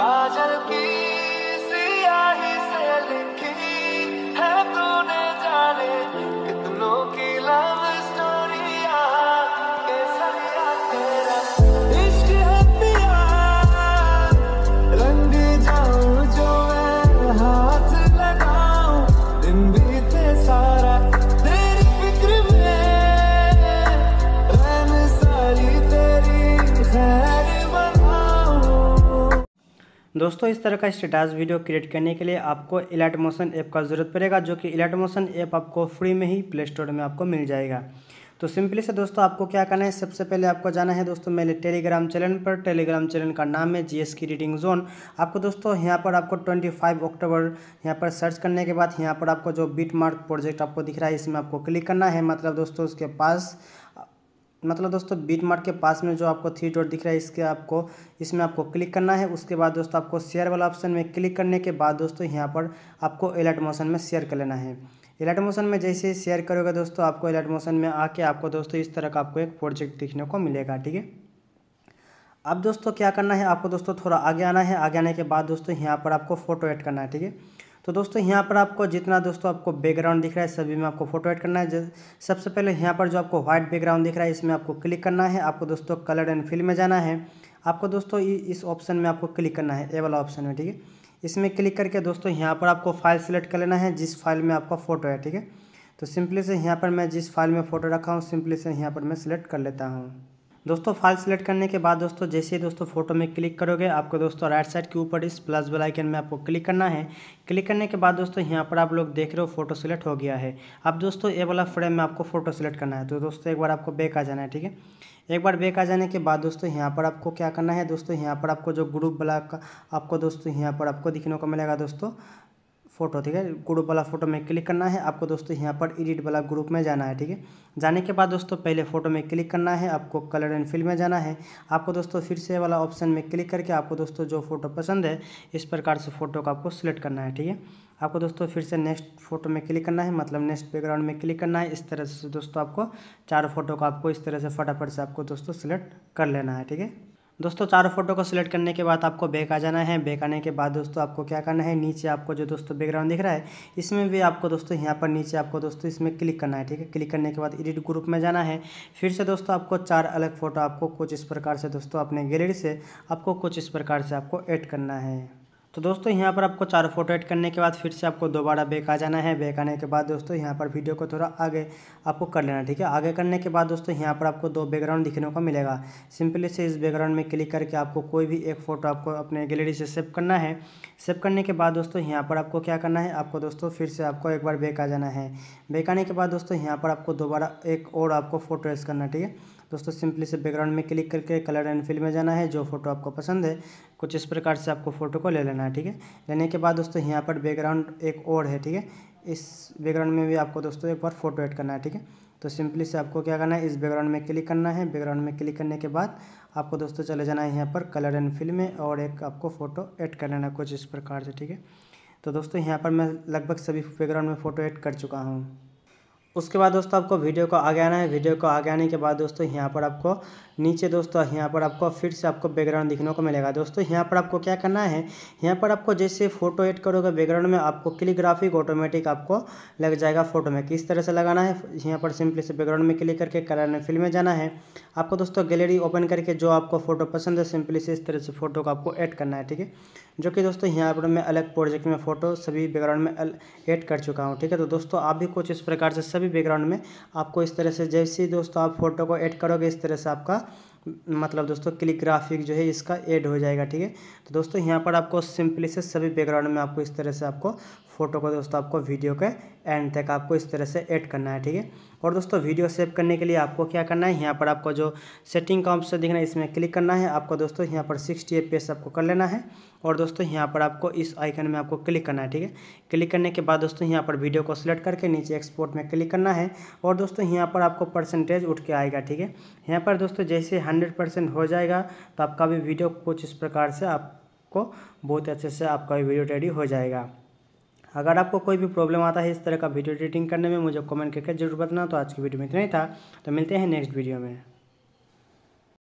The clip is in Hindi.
কাজল दोस्तों इस तरह का स्टेटस वीडियो क्रिएट करने के लिए आपको इलाइट मोशन ऐप का ज़रूरत पड़ेगा जो कि इलाइट मोशन ऐप आपको फ्री में ही प्ले स्टोर में आपको मिल जाएगा तो सिंपली से दोस्तों आपको क्या करना है सबसे पहले आपको जाना है दोस्तों मेरे टेलीग्राम चैनल पर टेलीग्राम चैनल का नाम है जीएस की रीडिंग जोन आपको दोस्तों यहाँ पर आपको 25 अक्टूबर यहाँ पर सर्च करने के बाद यहाँ पर आपको जो बीट मार्क प्रोजेक्ट आपको दिख रहा है इसमें आपको क्लिक करना है मतलब दोस्तों उसके पास मतलब दोस्तों बीट मार्ट के पास में जो आपको थ्री डॉट दिख रहा है इसके आपको इसमें आपको क्लिक करना है उसके बाद दोस्तों आपको शेयर वाला ऑप्शन में क्लिक करने के बाद दोस्तों यहाँ पर आपको अलर्ट मोशन में शेयर कर लेना है अलर्ट मोशन में जैसे शेयर करोगे दोस्तों आपको अलर्ट मोशन में आके आपको दोस्तों इस तरह का आपको एक प्रोजेक्ट दिखने को मिलेगा ठीक है अब दोस्तों क्या करना है आपको दोस्तों थोड़ा आगे आना है आगे आने के बाद दोस्तों यहाँ पर आपको फ़ोटो ऐड करना है ठीक है तो दोस्तों यहाँ पर आपको जितना दोस्तों आपको बैकग्राउंड दिख रहा है सभी में आपको फोटो ऐड करना है सबसे पहले यहाँ पर जो आपको व्हाइट बैकग्राउंड दिख रहा है इसमें आपको क्लिक करना है आपको दोस्तों कलर एंड फिल में जाना है आपको दोस्तों इस ऑप्शन में आपको क्लिक करना है ए वाला ऑप्शन में ठीक है इसमें क्लिक करके दोस्तों यहाँ पर आपको फाइल सेलेक्ट कर लेना है जिस फाइल में आपका फ़ोटो है ठीक है तो सिंपली से यहाँ पर मैं जिस फाइल में फ़ोटो रखा हूँ सिंपली से यहाँ पर मैं सिलेक्ट कर लेता हूँ दोस्तों फाइल सेलेक्ट करने के बाद दोस्तों जैसे ही दोस्तों फोटो में क्लिक करोगे आपको दोस्तों राइट साइड के ऊपर इस प्लस बेल आइकन में आपको क्लिक करना है क्लिक करने के बाद दोस्तों यहाँ पर आप लोग देख रहे हो फोटो सेलेक्ट हो गया है अब दोस्तों ये वाला फ्रेम में आपको फोटो सेलेक्ट करना है तो दोस्तों एक बार आपको बैक आ जाना है ठीक है एक बार बैक आ जाने के बाद दोस्तों यहाँ पर आपको क्या करना है दोस्तों यहाँ पर आपको जो ग्रुप वाला आपको दोस्तों यहाँ पर आपको दिखने को मिलेगा दोस्तों फोटो ठीक है ग्रुप वाला फोटो में क्लिक करना है आपको दोस्तों यहाँ पर एडिट वाला ग्रुप में जाना है ठीक है जाने के बाद दोस्तों पहले फोटो में क्लिक करना है आपको कलर एंड फिल में जाना है आपको दोस्तों फिर से वाला ऑप्शन में क्लिक करके आपको दोस्तों जो फोटो पसंद है इस प्रकार से फोटो को आपको सिलेक्ट करना है ठीक है आपको दोस्तों फिर से नेक्स्ट फोटो में क्लिक करना है मतलब नेक्स्ट बैकग्राउंड में क्लिक करना है इस तरह से दोस्तों आपको चार फोटो को आपको इस तरह से फटाफट से आपको दोस्तों सिलेक्ट कर लेना है ठीक है दोस्तों चारों फोटो को सिलेक्ट करने के बाद आपको बैक आ जाना है बैक आने के बाद दोस्तों आपको क्या करना है नीचे आपको जो दोस्तों बैकग्राउंड दिख रहा है इसमें भी आपको दोस्तों यहाँ पर नीचे आपको दोस्तों इसमें क्लिक करना है ठीक है क्लिक करने के बाद एडिट ग्रुप में जाना है फिर से दोस्तों आपको चार अलग फ़ोटो आपको कुछ इस प्रकार से दोस्तों अपने गैलरी से आपको कुछ इस प्रकार से आपको एड करना है तो दोस्तों यहाँ पर आपको चार फोटो ऐड करने के बाद फिर से आपको दोबारा बैक आ जाना है बैक आने के बाद दोस्तों यहाँ पर वीडियो को थोड़ा आगे आपको कर लेना ठीक है आगे करने के बाद दोस्तों यहाँ पर आपको दो बैकग्राउंड दिखने को मिलेगा सिंपली से इस बैकग्राउंड में क्लिक करके आपको कोई भी एक फ़ोटो आपको अपने गैलरी से सेव करना है सेव करने के बाद दोस्तों यहाँ पर आपको क्या करना है आपको दोस्तों फिर से आपको एक बार बैक आ जाना है बैक आने के बाद दोस्तों यहाँ पर आपको दोबारा एक और आपको फ़ोटो एस करना ठीक है दोस्तों सिंपली से बैकग्राउंड में क्लिक करके कलर एंड फिल में जाना है जो फोटो आपको पसंद है कुछ इस प्रकार से आपको फोटो को ले लेना है ठीक है लेने के बाद दोस्तों यहाँ पर बैकग्राउंड एक और है ठीक है इस बैकग्राउंड में भी आपको दोस्तों एक बार फोटो ऐड करना है ठीक है तो सिंपली से आपको क्या करना है इस बैकग्राउंड में क्लिक करना है बैकग्राउंड में क्लिक करने के बाद आपको दोस्तों चले जाना है यहाँ पर कलर एंड फिल में और एक आपको फ़ोटो ऐड कर लेना कुछ इस प्रकार से ठीक है तो दोस्तों यहाँ पर मैं लगभग सभी बैकग्राउंड में फ़ोटो ऐड कर चुका हूँ उसके बाद दोस्तों आपको वीडियो को आगे आना है वीडियो को आगे आने के बाद दोस्तों यहाँ पर आपको नीचे दोस्तों यहाँ पर आपको फिर से आपको बैकग्राउंड दिखने को मिलेगा दोस्तों यहाँ पर आपको क्या करना है यहाँ पर आपको जैसे फोटो एड करोगे बैकग्राउंड में आपको क्लिक ग्राफिक ऑटोमेटिक आपको लग जाएगा फोटो में किस तरह से लगाना है यहाँ पर सिंपली से बैकग्राउंड में क्लिक करके कलर में फिल्म में जाना है आपको दोस्तों गैलरी ओपन करके जो आपको फोटो पसंद है सिंपली से इस तरह से फोटो को आपको ऐड करना है ठीक है जो कि दोस्तों यहाँ पर मैं अलग प्रोजेक्ट में फ़ोटो सभी बैकग्राउंड में ऐड कर चुका हूँ ठीक है तो दोस्तों आप भी कुछ इस प्रकार से सभी बैकग्राउंड में आपको इस तरह से जैसे दोस्तों आप फोटो को ऐड करोगे इस तरह से आपका मतलब दोस्तों क्लिक ग्राफिक जो है इसका ऐड हो जाएगा ठीक है तो दोस्तों यहाँ पर आपको सिंपली से सभी बैकग्राउंड में आपको इस तरह से आपको फोटो को दोस्तों आपको वीडियो के एंड तक आपको इस तरह से ऐड करना है ठीक है और दोस्तों वीडियो सेव करने के लिए आपको क्या करना है यहाँ पर आपको जो सेटिंग का ऑप्शन दिखना है इसमें क्लिक करना है आपको दोस्तों यहाँ पर सिक्सटी एफ आपको कर लेना है और दोस्तों यहाँ पर आपको इस आइकन में आपको क्लिक करना है ठीक है क्लिक करने के बाद दोस्तों यहाँ पर वीडियो को सिलेक्ट करके नीचे एक्सपोर्ट में क्लिक करना है और दोस्तों यहाँ पर आपको परसेंटेज उठ के आएगा ठीक है यहाँ पर दोस्तों जैसे हंड्रेड परसेंट हो जाएगा तो आपका भी वीडियो कुछ इस प्रकार से आपको बहुत अच्छे से आपका भी वीडियो रेडी हो जाएगा अगर आपको कोई भी प्रॉब्लम आता है इस तरह का वीडियो एडिटिंग करने में मुझे कमेंट करके जरूर बताना तो आज की वीडियो में इतना ही था तो मिलते हैं नेक्स्ट वीडियो में